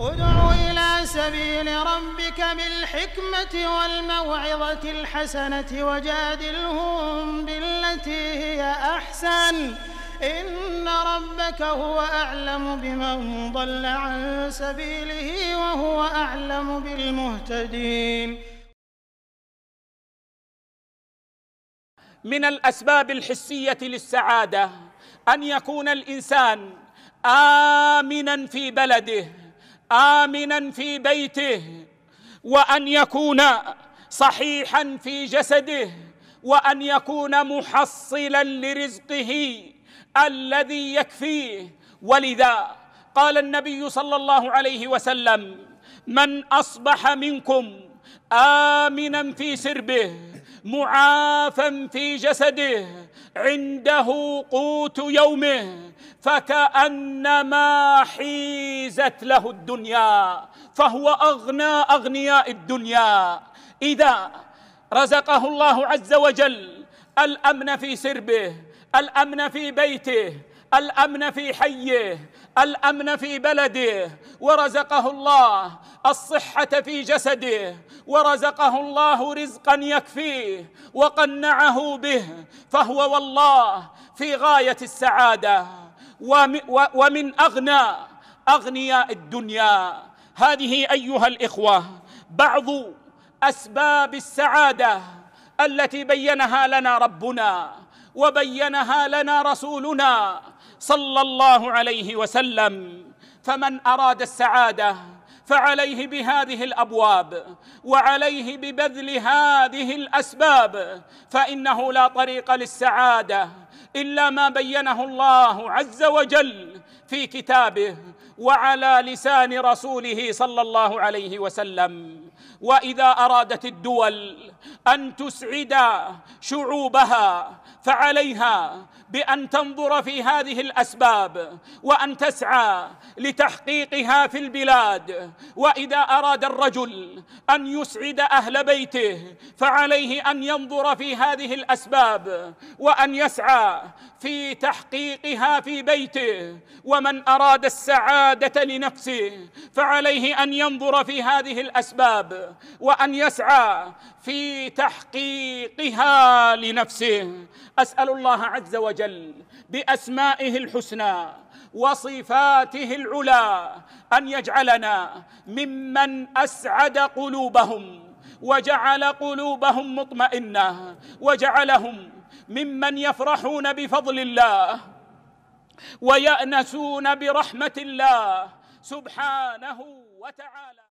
ادع إلى سبيل ربك بالحكمة والموعظة الحسنة وجادلهم بالتي هي أحسن إن ربك هو أعلم بمن ضل عن سبيله وهو أعلم بالمهتدين من الأسباب الحسية للسعادة أن يكون الإنسان آمنا في بلده امنا في بيته وان يكون صحيحا في جسده وان يكون محصلا لرزقه الذي يكفيه ولذا قال النبي صلى الله عليه وسلم من اصبح منكم امنا في سربه معافى في جسده عنده قوت يومه فكأنما حيزت له الدنيا فهو أغنى أغنياء الدنيا إذا رزقه الله عز وجل الأمن في سربه الأمن في بيته الامن في حيه الامن في بلده ورزقه الله الصحه في جسده ورزقه الله رزقا يكفيه وقنعه به فهو والله في غايه السعاده ومن اغنى اغنياء الدنيا هذه ايها الاخوه بعض اسباب السعاده التي بينها لنا ربنا وبينها لنا رسولنا صلى الله عليه وسلم فمن اراد السعاده فعليه بهذه الابواب وعليه ببذل هذه الاسباب فانه لا طريق للسعاده الا ما بينه الله عز وجل في كتابه وعلى لسان رسوله صلى الله عليه وسلم واذا ارادت الدول ان تسعد شعوبها فعليها بان تنظر في هذه الاسباب وان تسعى لتحقيقها في البلاد واذا اراد الرجل ان يسعد اهل بيته فعليه ان ينظر في هذه الاسباب وان يسعى في تحقيقها في بيته ومن اراد السعاده لنفسه فعليه ان ينظر في هذه الاسباب الاسباب وان يسعى في تحقيقها لنفسه اسال الله عز وجل باسمائه الحسنى وصفاته العلى ان يجعلنا ممن اسعد قلوبهم وجعل قلوبهم مطمئنه وجعلهم ممن يفرحون بفضل الله ويأنسون برحمة الله سبحانه وتعالى